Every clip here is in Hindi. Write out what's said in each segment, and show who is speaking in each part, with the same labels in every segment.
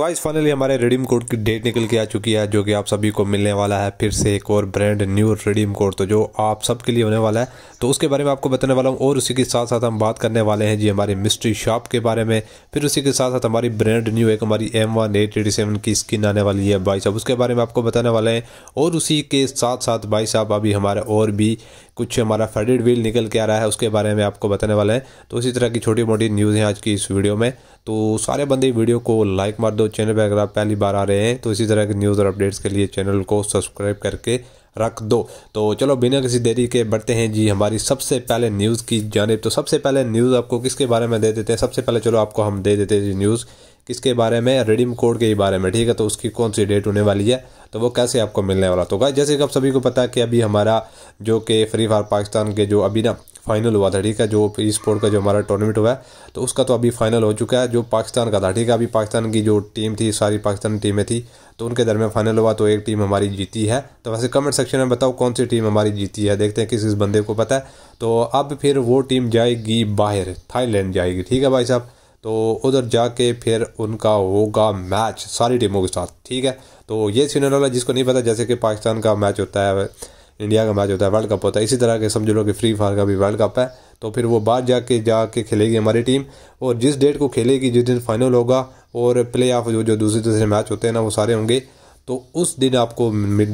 Speaker 1: वाइस तो फाइनली हमारे रिडीम कोड की डेट निकल के आ चुकी है जो कि आप सभी को मिलने वाला है फिर से एक और ब्रांड न्यू रिडीम कोड तो जो आप सबके लिए होने वाला है तो उसके बारे में आपको बताने वाला हूँ और उसी के साथ साथ हम बात करने वाले हैं जी हमारी मिस्ट्री शॉप के बारे में फिर उसी के साथ साथ हमारी ब्रांड न्यू एक हमारी M one eight eighty seven की स्किन आने वाली है भाई साहब उसके बारे में आपको बताने वाले हैं और उसी के साथ साथ भाई साहब अभी हमारे और भी कुछ हमारा फेडेड व्हील निकल के आ रहा है उसके बारे में आपको बताने वाले हैं तो इसी तरह की छोटी मोटी न्यूज़ हैं आज की इस वीडियो में तो सारे बंदे वीडियो को लाइक मार दो चैनल पर अगर आप पहली बार आ रहे हैं तो इसी तरह की न्यूज़ और अपडेट्स के लिए चैनल को सब्सक्राइब करके रख दो तो चलो बिना किसी देरी के बढ़ते हैं जी हमारी सबसे पहले न्यूज़ की जानब तो सबसे पहले न्यूज़ आपको किसके बारे में दे देते हैं सबसे पहले चलो आपको हम दे देते हैं जी न्यूज़ किसके बारे में रिडीम कोड के बारे में ठीक है तो उसकी कौन सी डेट होने वाली है तो वो कैसे आपको मिलने वाला तो गाइस जैसे कि आप सभी को पता है कि अभी हमारा जो कि फ्री फायर पाकिस्तान के जो अभी ना फाइनल हुआ था ठीक है जो ई स्पोर्ट का जो हमारा टूर्नामेंट हुआ है तो उसका तो अभी फाइनल हो चुका है जो पाकिस्तान का था ठीक है अभी पाकिस्तान की जो टीम थी सारी पाकिस्तान टीमें थी तो उनके दरमियान फाइनल हुआ तो एक टीम हमारी जीती है तो वैसे कमेंट सेक्शन में बताओ कौन सी टीम हमारी जीती है देखते हैं किस किस बंदे को पता है तो अब फिर वो टीम जाएगी बाहर थाईलैंड जाएगी ठीक है भाई साहब तो उधर जाके फिर उनका होगा मैच सारी टीमों के साथ ठीक है तो ये सीनर वाला जिसको नहीं पता जैसे कि पाकिस्तान का मैच होता है इंडिया का मैच होता है वर्ल्ड कप होता है इसी तरह के समझ लो कि फ्री फायर का भी वर्ल्ड कप है तो फिर वो बाहर जाके जाके खेलेगी हमारी टीम और जिस डेट को खेलेगी जिस दिन फाइनल होगा और प्ले ऑफ जो जो दूसरे दूसरे मैच होते हैं ना वो सारे होंगे तो उस दिन आपको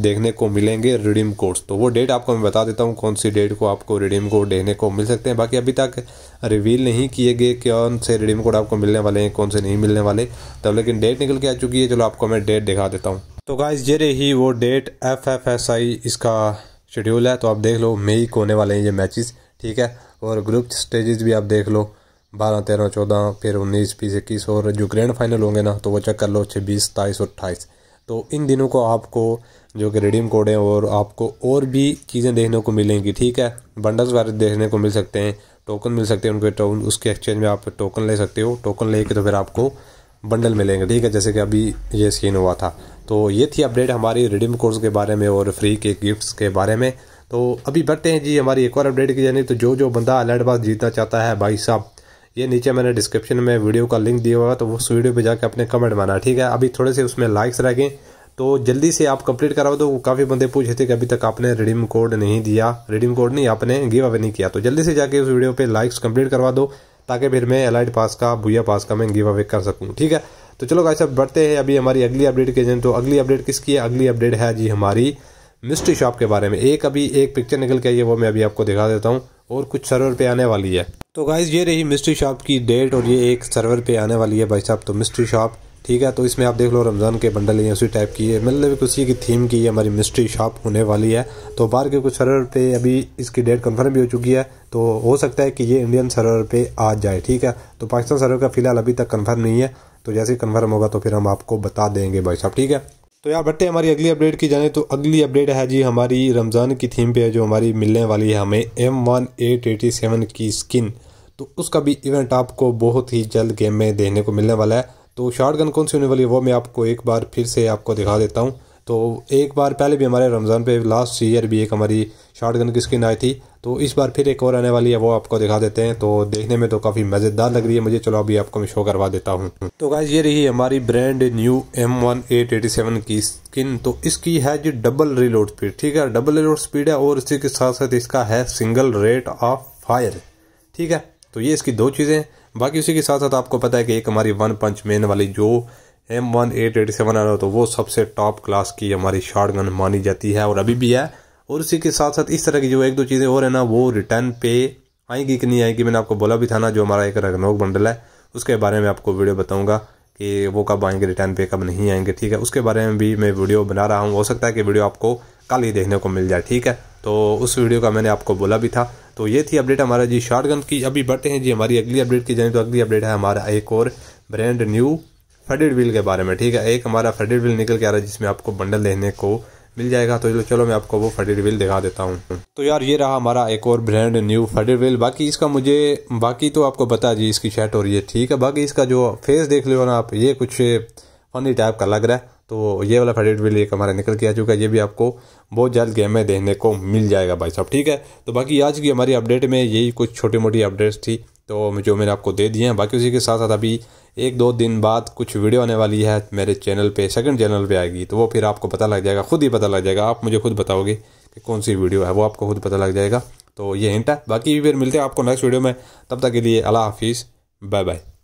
Speaker 1: देखने को मिलेंगे रिडीम कोड्स तो वो डेट आपको मैं बता देता हूँ कौन सी डेट को आपको रिडीम कोड देखने को मिल सकते हैं बाकी अभी तक रिवील नहीं किए गए कौन से रिडीम कोड आपको मिलने वाले हैं कौन से नहीं मिलने वाले तब लेकिन डेट निकल के आ चुकी है चलो आपको मैं डेट दिखा देता हूँ तो गाइज ये रही वो date F F S I इसका शेड्यूल है तो आप देख लो मई को होने वाले हैं ये मैचेस ठीक है और ग्रुप स्टेजेस भी आप देख लो बारह तेरह चौदह फिर उन्नीस बीस इक्कीस और जो ग्रैंड फाइनल होंगे ना तो वो चेक कर लो छब्बीस सताईस और अट्ठाईस तो इन दिनों को आपको जो कि रिडीम कोड है और आपको और भी चीज़ें देखने को मिलेंगी ठीक है बंडल्स वगैरह देखने को मिल सकते हैं टोकन मिल सकते हैं उनके तो उसके एक्सचेंज में आप टोकन ले सकते हो टोकन लेके तो फिर आपको बंडल मिलेंगे ठीक है जैसे कि अभी ये सीन हुआ था तो ये थी अपडेट हमारी रिडीम कोर्स के बारे में और फ्री के गिफ्ट्स के बारे में तो अभी बढ़ते हैं जी हमारी एक और अपडेट की जानी तो जो जो बंदा अलर्ट बाद जीतना चाहता है भाई साहब ये नीचे मैंने डिस्क्रिप्शन में वीडियो का लिंक दिया हुआ है तो उस वीडियो पर जाकर अपने कमेंट माना ठीक है अभी थोड़े से उसमें लाइक्स रखें तो जल्दी से आप कंप्लीट कराओ तो काफ़ी बंदे पूछ रहे थे कि अभी तक आपने रिडीम कोड नहीं दिया रिडीम कोड नहीं आपने गिव अवे नहीं किया तो जल्दी से जाके उस वीडियो पर लाइक्स कंप्लीट करवा दो ताकि फिर मैं एलाइट पास का भूया पास का मैं गिव अवे कर सकूँ ठीक है तो चलो गाइस अब बढ़ते हैं अभी हमारी अगली अपडेट के जन तो अगली अपडेट किसकी है अगली अपडेट है जी हमारी मिस्ट्री शॉप के बारे में एक अभी एक पिक्चर निकल के आई है वो मैं अभी आपको दिखा देता हूँ और कुछ सर्वर पे आने वाली है तो गाइज ये रही मिस्ट्री शॉप की डेट और ये एक सर्वर पे आने वाली है भाई साहब तो मिस्ट्री शॉप ठीक है तो इसमें आप देख लो रमज़ान के बंडल या उसी टाइप की है मतलब उसी की थीम की है हमारी मिस्ट्री शॉप होने वाली है तो बाहर के कुछ सर्वर पे अभी इसकी डेट कंफर्म भी हो चुकी है तो हो सकता है कि ये इंडियन सर्वर पे आ जाए ठीक है तो पाकिस्तान सर्वर का फिलहाल अभी तक कंफर्म नहीं है तो जैसे ही कन्फर्म होगा तो फिर हम आपको बता देंगे भाई साहब ठीक है तो यार भट्टे हमारी अगली अपडेट की जाने तो अगली अपडेट है जी हमारी रमज़ान की थीम पे है जो हमारी मिलने वाली है हमें M one eight eighty seven की स्किन तो उसका भी इवेंट आपको बहुत ही जल्द गेम में देखने को मिलने वाला है तो शार्ट गन कौन सी होने वाली है वो मैं आपको एक बार फिर से आपको दिखा देता हूँ तो एक बार पहले भी हमारे रमज़ान पे लास्ट ईयर भी एक हमारी शार्ट गन की स्किन आई थी तो इस बार फिर एक और आने वाली है वो आपको दिखा देते हैं तो देखने में तो काफ़ी मज़ेदार लग रही है मुझे चलो अभी आपको मैं शो करवा देता हूँ तो गाइज ये रही हमारी brand new M one eight eighty seven की स्किन तो इसकी है जी डबल रिलोड स्पीड ठीक है डबल रिलोड स्पीड है और इसी के साथ साथ इसका है सिंगल रेट ऑफ फायर ठीक है तो ये इसकी दो चीज़ें बाकी उसी के साथ साथ आपको पता है कि एक हमारी वन पंच मेन वाली जो M one eight eight seven R तो वो सबसे टॉप क्लास की हमारी शॉर्ट गन मानी जाती है और अभी भी है और उसी के साथ साथ इस तरह की जो एक दो चीज़ें और है ना वो रिटर्न पे आएंगी कि नहीं आएंगी मैंने आपको बोला भी था ना जो हमारा एक रगनोक बंडल है उसके बारे में आपको वीडियो बताऊँगा कि वो कब आएंगे रिटर्न पे कब नहीं आएंगे ठीक है उसके बारे में भी मैं वीडियो बना रहा हूँ हो सकता है कि वीडियो आपको कल ही देखने को मिल जाए ठीक है तो उस वीडियो का मैंने आपको बोला भी था तो ये थी अपडेट हमारा जी शॉर्ट गन की अभी बढ़ते हैं जी हमारी अगली अपडेट की जाए तो अगली अपडेट है हमारा एक और ब्रांड न्यू फेडेड व्हील के बारे में ठीक है एक हमारा फेडेड व्हील निकल के आ रहा है जिसमें आपको बंडल देने को मिल जाएगा तो चलो मैं आपको वो फटेड व्हील दिखा देता हूँ तो यार ये रहा हमारा एक और ब्रांड न्यू फटेड व्हील बाकी इसका मुझे बाकी तो आपको बता जी इसकी शर्ट और ये ठीक है बाकी इसका जो फेस देख लो ना आप ये कुछ फनी टाइप का लग रहा है तो ये वाला फेडेड व्हील एक हमारा निकल के आ चुका है ये भी आपको बहुत जल्द गेम में देखने को मिल जाएगा भाई साहब ठीक है तो बाकी आज की हमारी अपडेट में यही कुछ छोटी मोटी अपडेट्स थी तो जो मैंने आपको दे दिए हैं बाकी उसी के साथ साथ अभी एक दो दिन बाद कुछ वीडियो आने वाली है मेरे चैनल पे सेकंड चैनल पे आएगी तो वो फिर आपको पता लग जाएगा खुद ही पता लग जाएगा आप मुझे खुद बताओगे कि कौन सी वीडियो है वो आपको खुद पता लग जाएगा तो ये हिंट है बाकी फिर मिलते हैं आपको नेक्स्ट वीडियो में तब तक के लिए अला हाफिज़ बाय बाय